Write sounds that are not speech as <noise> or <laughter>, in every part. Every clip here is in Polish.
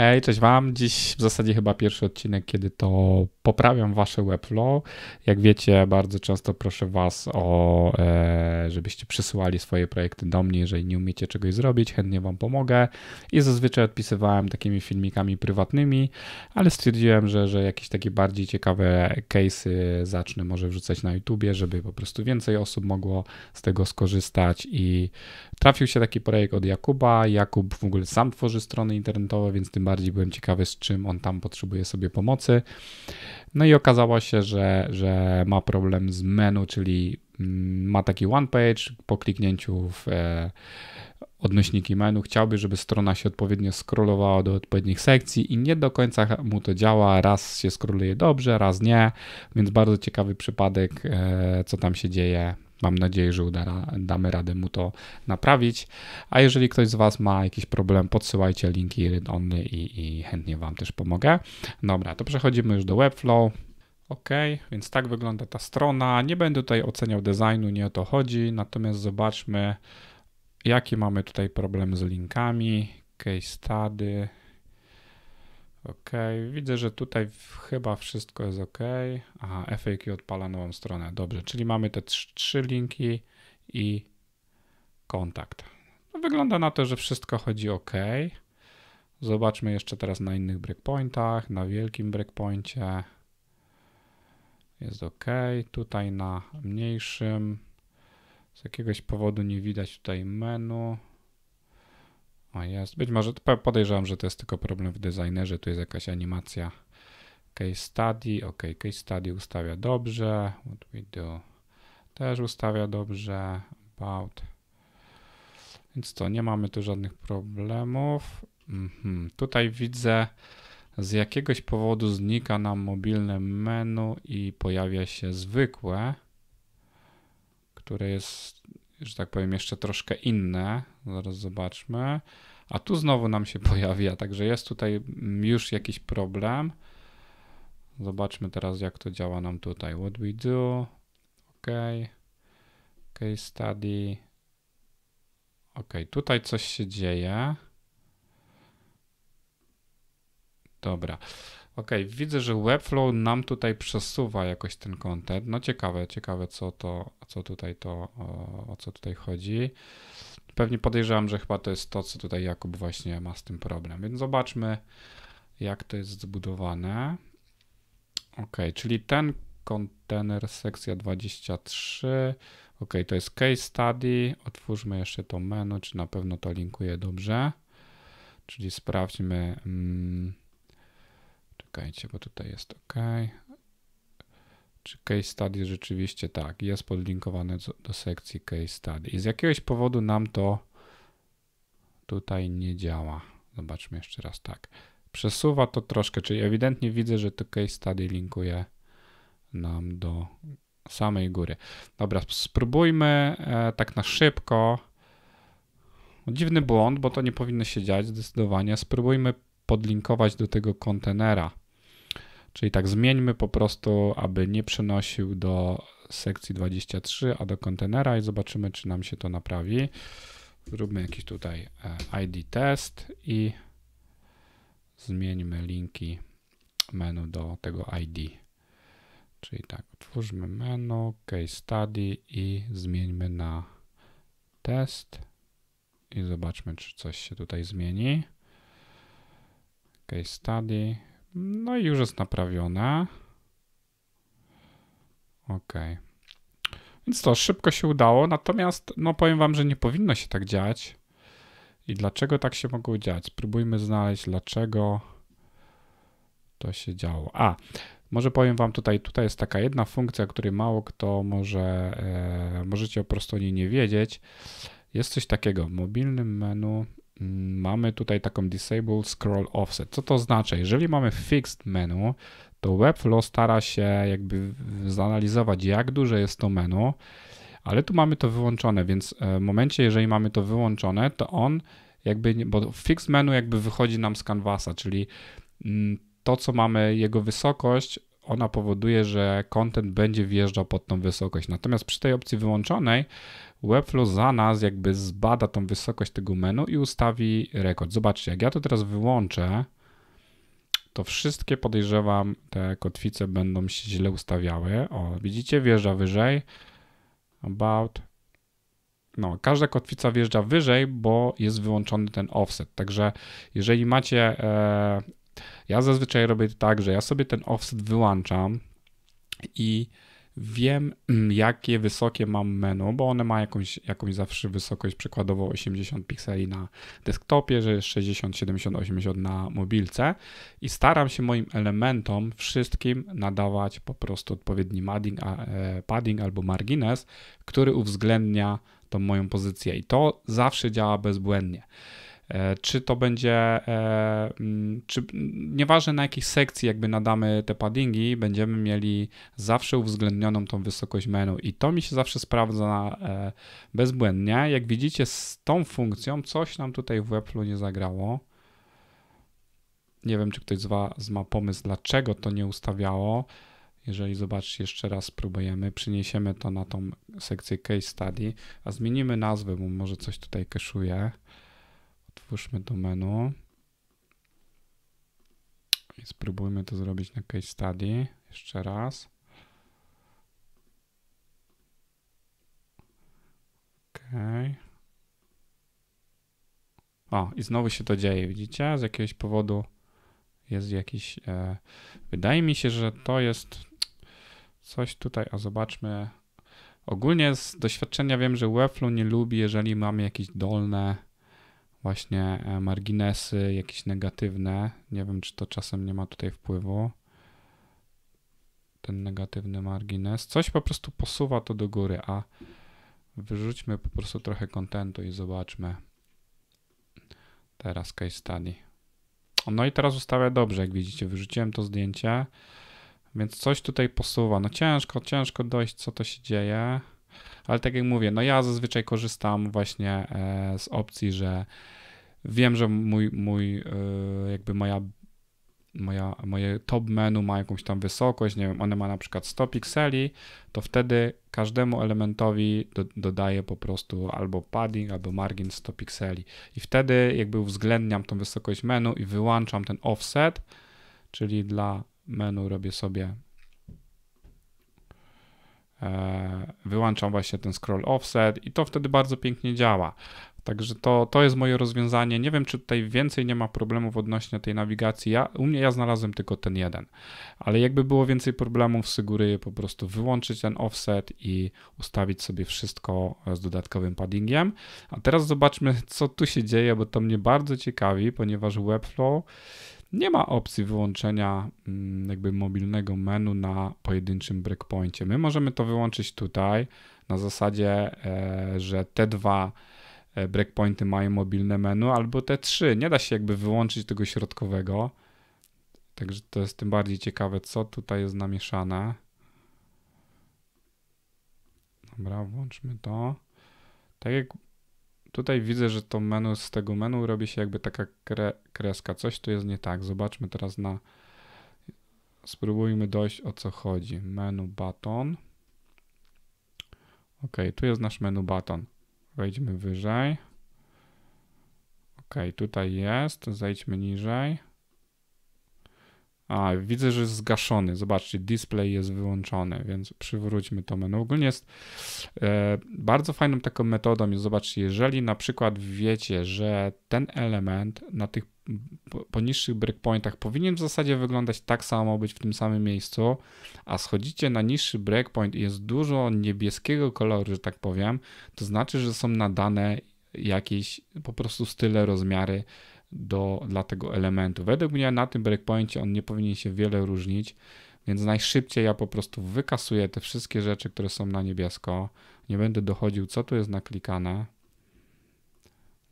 Hej, cześć Wam. Dziś w zasadzie chyba pierwszy odcinek, kiedy to poprawiam Wasze Webflow. Jak wiecie, bardzo często proszę Was o, e, żebyście przysyłali swoje projekty do mnie, jeżeli nie umiecie czegoś zrobić, chętnie Wam pomogę. I zazwyczaj odpisywałem takimi filmikami prywatnymi, ale stwierdziłem, że, że jakieś takie bardziej ciekawe case'y zacznę może wrzucać na YouTubie, żeby po prostu więcej osób mogło z tego skorzystać i trafił się taki projekt od Jakuba. Jakub w ogóle sam tworzy strony internetowe, więc tym bardziej byłem ciekawy, z czym on tam potrzebuje sobie pomocy. No i okazało się, że, że ma problem z menu, czyli mm, ma taki one page po kliknięciu w e, odnośniki menu, chciałby, żeby strona się odpowiednio scrollowała do odpowiednich sekcji i nie do końca mu to działa. Raz się scrolluje dobrze, raz nie, więc bardzo ciekawy przypadek, e, co tam się dzieje Mam nadzieję, że uda, damy radę mu to naprawić. A jeżeli ktoś z Was ma jakiś problem, podsyłajcie linki Rydonly i, i chętnie Wam też pomogę. Dobra, to przechodzimy już do Webflow. OK, więc tak wygląda ta strona. Nie będę tutaj oceniał designu, nie o to chodzi. Natomiast zobaczmy, jaki mamy tutaj problem z linkami. Case study. OK, widzę, że tutaj chyba wszystko jest OK. Aha, FAQ odpala nową stronę. Dobrze, czyli mamy te trzy linki i kontakt. No, wygląda na to, że wszystko chodzi OK. Zobaczmy jeszcze teraz na innych breakpointach, na wielkim breakpointie. Jest OK. Tutaj na mniejszym. Z jakiegoś powodu nie widać tutaj menu. O jest, być może podejrzewam, że to jest tylko problem w designerze, tu jest jakaś animacja case study, ok, case study ustawia dobrze, what we do też ustawia dobrze, about, więc to nie mamy tu żadnych problemów, mhm. tutaj widzę z jakiegoś powodu znika nam mobilne menu i pojawia się zwykłe, które jest że tak powiem, jeszcze troszkę inne. Zaraz zobaczmy. A tu znowu nam się <laughs> pojawia, także jest tutaj już jakiś problem. Zobaczmy teraz, jak to działa nam tutaj. What we do, OK, case study. OK, tutaj coś się dzieje. Dobra. OK, widzę, że Webflow nam tutaj przesuwa jakoś ten content. No ciekawe, ciekawe co to, co tutaj to, o, o co tutaj chodzi. Pewnie podejrzewam, że chyba to jest to, co tutaj Jakub właśnie ma z tym problem. Więc zobaczmy, jak to jest zbudowane. OK, czyli ten kontener, sekcja 23. OK, to jest case study. Otwórzmy jeszcze to menu, czy na pewno to linkuje dobrze. Czyli sprawdźmy... Mm, Czekajcie, bo tutaj jest OK. Czy case study rzeczywiście tak, jest podlinkowane do sekcji case study. I z jakiegoś powodu nam to tutaj nie działa. Zobaczmy jeszcze raz tak. Przesuwa to troszkę, czyli ewidentnie widzę, że to case study linkuje nam do samej góry. Dobra, spróbujmy e, tak na szybko. No, dziwny błąd, bo to nie powinno się dziać zdecydowanie. Spróbujmy podlinkować do tego kontenera. Czyli tak zmieńmy po prostu, aby nie przenosił do sekcji 23, a do kontenera i zobaczymy, czy nam się to naprawi. Zróbmy jakiś tutaj e, ID test i zmieńmy linki menu do tego ID. Czyli tak, otwórzmy menu, case study i zmieńmy na test i zobaczmy, czy coś się tutaj zmieni. Case study. No i już jest naprawiona. Ok. Więc to szybko się udało, natomiast no powiem wam, że nie powinno się tak dziać. I dlaczego tak się mogło dziać? Spróbujmy znaleźć, dlaczego to się działo. A, może powiem wam tutaj, tutaj jest taka jedna funkcja, której mało kto może, e, możecie po prostu o niej nie wiedzieć. Jest coś takiego w mobilnym menu, mamy tutaj taką disable scroll offset. Co to znaczy Jeżeli mamy fixed menu, to Webflow stara się jakby zanalizować jak duże jest to menu, ale tu mamy to wyłączone, więc e, w momencie, jeżeli mamy to wyłączone, to on jakby, bo fixed menu jakby wychodzi nam z kanwasa, czyli mm, to, co mamy, jego wysokość ona powoduje, że content będzie wjeżdżał pod tą wysokość. Natomiast przy tej opcji wyłączonej Webflow za nas jakby zbada tą wysokość tego menu i ustawi rekord. Zobaczcie, jak ja to teraz wyłączę, to wszystkie podejrzewam te kotwice będą się źle ustawiały. O, widzicie, wjeżdża wyżej. About. No, każda kotwica wjeżdża wyżej, bo jest wyłączony ten offset. Także jeżeli macie e, ja zazwyczaj robię tak, że ja sobie ten offset wyłączam i wiem, mm, jakie wysokie mam menu, bo one ma jakąś, jakąś zawsze wysokość, przykładowo 80 pikseli na desktopie, że jest 60, 70, 80 na mobilce i staram się moim elementom wszystkim nadawać po prostu odpowiedni padding, e, padding albo margines, który uwzględnia tą moją pozycję i to zawsze działa bezbłędnie. E, czy to będzie, e, mm, czy nieważne na jakich sekcji jakby nadamy te paddingi, będziemy mieli zawsze uwzględnioną tą wysokość menu i to mi się zawsze sprawdza e, bezbłędnie. Jak widzicie z tą funkcją coś nam tutaj w Webflow nie zagrało. Nie wiem, czy ktoś z Was ma pomysł, dlaczego to nie ustawiało. Jeżeli zobaczysz, jeszcze raz spróbujemy, przyniesiemy to na tą sekcję case study, a zmienimy nazwę, bo może coś tutaj kaszuje. Twórzmy do menu. I spróbujmy to zrobić na case study. Jeszcze raz. Okay. O, i znowu się to dzieje, widzicie? Z jakiegoś powodu jest jakiś... E, wydaje mi się, że to jest coś tutaj, a zobaczmy. Ogólnie z doświadczenia wiem, że Weflu nie lubi, jeżeli mamy jakieś dolne właśnie e, marginesy jakieś negatywne. Nie wiem, czy to czasem nie ma tutaj wpływu. Ten negatywny margines. Coś po prostu posuwa to do góry, a wyrzućmy po prostu trochę kontentu i zobaczmy. Teraz case study. No i teraz ustawia dobrze, jak widzicie. Wyrzuciłem to zdjęcie, więc coś tutaj posuwa. No ciężko, ciężko dojść, co to się dzieje. Ale tak jak mówię, no ja zazwyczaj korzystam właśnie e, z opcji, że wiem, że mój, mój e, jakby moja moja, moje top menu ma jakąś tam wysokość, nie wiem, one ma na przykład 100 pikseli, to wtedy każdemu elementowi do, dodaję po prostu albo padding, albo margin 100 pikseli. I wtedy jakby uwzględniam tą wysokość menu i wyłączam ten offset, czyli dla menu robię sobie E, wyłączam właśnie ten scroll offset i to wtedy bardzo pięknie działa. Także to, to jest moje rozwiązanie. Nie wiem, czy tutaj więcej nie ma problemów odnośnie tej nawigacji. Ja, u mnie ja znalazłem tylko ten jeden, ale jakby było więcej problemów, sugeruję po prostu wyłączyć ten offset i ustawić sobie wszystko e, z dodatkowym paddingiem. A teraz zobaczmy, co tu się dzieje, bo to mnie bardzo ciekawi, ponieważ Webflow nie ma opcji wyłączenia mm, jakby mobilnego menu na pojedynczym breakpointie. My możemy to wyłączyć tutaj na zasadzie, e, że te dwa e, breakpointy mają mobilne menu, albo te trzy. Nie da się jakby wyłączyć tego środkowego. Także to jest tym bardziej ciekawe, co tutaj jest namieszane. Dobra, włączmy to. Tak jak tutaj widzę, że to menu z tego menu robi się jakby taka kre, kreska. Coś tu jest nie tak. Zobaczmy teraz na. Spróbujmy dojść o co chodzi. Menu baton. Ok, tu jest nasz menu baton. Wejdźmy wyżej. Ok, tutaj jest. Zejdźmy niżej. A, widzę, że jest zgaszony. Zobaczcie, display jest wyłączony, więc przywróćmy to menu. Ogólnie jest e, bardzo fajną taką metodą jest, zobaczcie, jeżeli na przykład wiecie, że ten element na tych po niższych breakpointach powinien w zasadzie wyglądać tak samo, być w tym samym miejscu, a schodzicie na niższy breakpoint i jest dużo niebieskiego koloru, że tak powiem, to znaczy, że są nadane jakieś po prostu style, rozmiary do, dla tego elementu. Według mnie na tym breakpointie on nie powinien się wiele różnić, więc najszybciej ja po prostu wykasuję te wszystkie rzeczy, które są na niebiesko. Nie będę dochodził, co tu jest naklikane.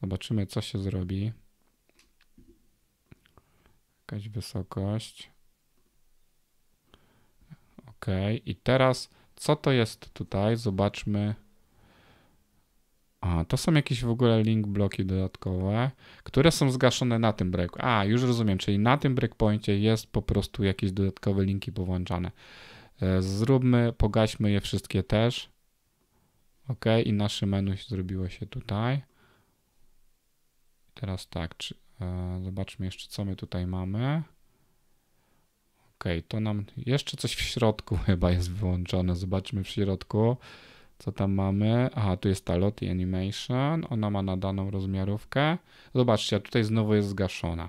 Zobaczymy, co się zrobi. Jakaś wysokość. OK, i teraz co to jest tutaj? Zobaczmy to są jakieś w ogóle link bloki dodatkowe, które są zgaszone na tym breaku. A, już rozumiem, czyli na tym breakpointie jest po prostu jakieś dodatkowe linki powłączane. E, zróbmy, pogaśmy je wszystkie też. OK, i nasze menu zrobiło się tutaj. Teraz tak, czy, e, zobaczmy jeszcze co my tutaj mamy. OK, to nam jeszcze coś w środku <laughs> chyba jest wyłączone. Zobaczmy w środku. Co tam mamy? Aha, tu jest ta Lottie Animation. Ona ma nadaną rozmiarówkę. Zobaczcie, a tutaj znowu jest zgaszona.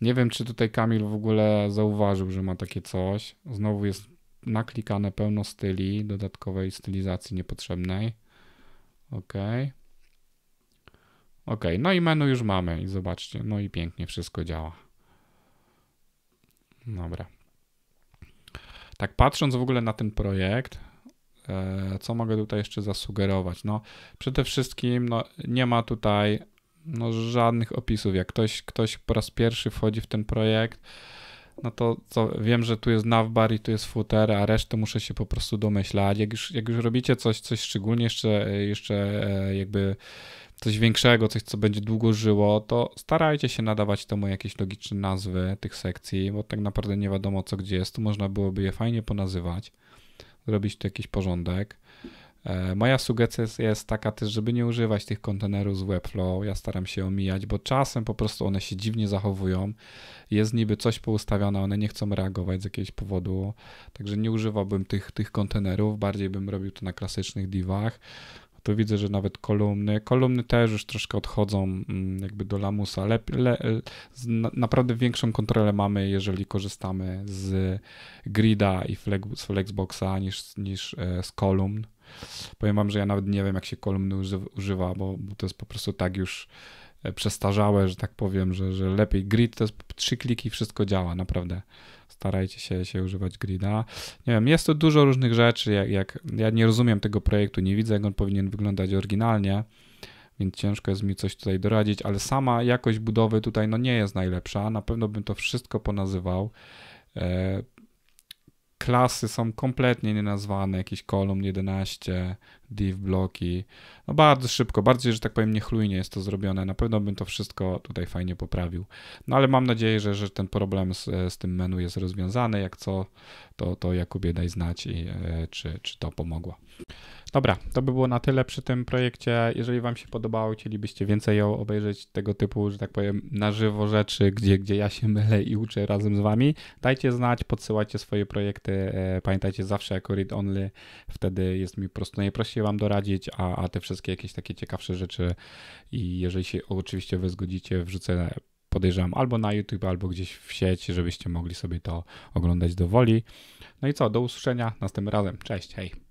Nie wiem, czy tutaj Kamil w ogóle zauważył, że ma takie coś. Znowu jest naklikane pełno styli, dodatkowej stylizacji niepotrzebnej. OK. OK, no i menu już mamy. I zobaczcie, no i pięknie wszystko działa. Dobra. Tak patrząc w ogóle na ten projekt, E, co mogę tutaj jeszcze zasugerować? No, przede wszystkim no, nie ma tutaj no, żadnych opisów. Jak ktoś, ktoś po raz pierwszy wchodzi w ten projekt, no to co, wiem, że tu jest navbar i tu jest footer, a resztę muszę się po prostu domyślać. Jak już, jak już robicie coś, coś szczególnie jeszcze, jeszcze e, jakby coś większego, coś, co będzie długo żyło, to starajcie się nadawać temu jakieś logiczne nazwy tych sekcji, bo tak naprawdę nie wiadomo, co gdzie jest. Tu można byłoby je fajnie ponazywać zrobić tu jakiś porządek. E, moja sugestia jest taka też, żeby nie używać tych kontenerów z Webflow. Ja staram się omijać, bo czasem po prostu one się dziwnie zachowują. Jest niby coś poustawione, one nie chcą reagować z jakiegoś powodu. Także nie używałbym tych, tych kontenerów, bardziej bym robił to na klasycznych divach to widzę, że nawet kolumny, kolumny też już troszkę odchodzą mm, jakby do lamusa. le, e, naprawdę większą kontrolę mamy, jeżeli korzystamy z grida i flex, z flexboxa niż, niż e, z kolumn. Powiem wam, że ja nawet nie wiem, jak się kolumny używa, bo, bo to jest po prostu tak już E, przestarzałe, że tak powiem, że, że lepiej grid to jest trzy kliki i wszystko działa, naprawdę. Starajcie się, się używać grida. Nie wiem, jest to dużo różnych rzeczy, jak, jak ja nie rozumiem tego projektu, nie widzę jak on powinien wyglądać oryginalnie, więc ciężko jest mi coś tutaj doradzić, ale sama jakość budowy tutaj no nie jest najlepsza, na pewno bym to wszystko ponazywał. E, klasy są kompletnie nienazwane, jakiś kolumn 11, div bloki. No bardzo szybko, bardziej, że tak powiem, niechlujnie jest to zrobione. Na pewno bym to wszystko tutaj fajnie poprawił. No ale mam nadzieję, że, że ten problem z, z tym menu jest rozwiązany. Jak co, to, to Jakubie daj znać, i, e, czy, czy to pomogło. Dobra, to by było na tyle przy tym projekcie. Jeżeli Wam się podobało, chcielibyście więcej ją obejrzeć tego typu, że tak powiem, na żywo rzeczy, gdzie, gdzie ja się mylę i uczę razem z Wami, dajcie znać, podsyłajcie swoje projekty. E, pamiętajcie zawsze jako read only, wtedy jest mi po prostu najprościej się Wam doradzić, a, a te wszystkie jakieś takie ciekawsze rzeczy i jeżeli się oczywiście Wy zgodzicie, wrzucę podejrzewam albo na YouTube, albo gdzieś w sieć, żebyście mogli sobie to oglądać do woli. No i co, do usłyszenia następnym razem. Cześć, hej!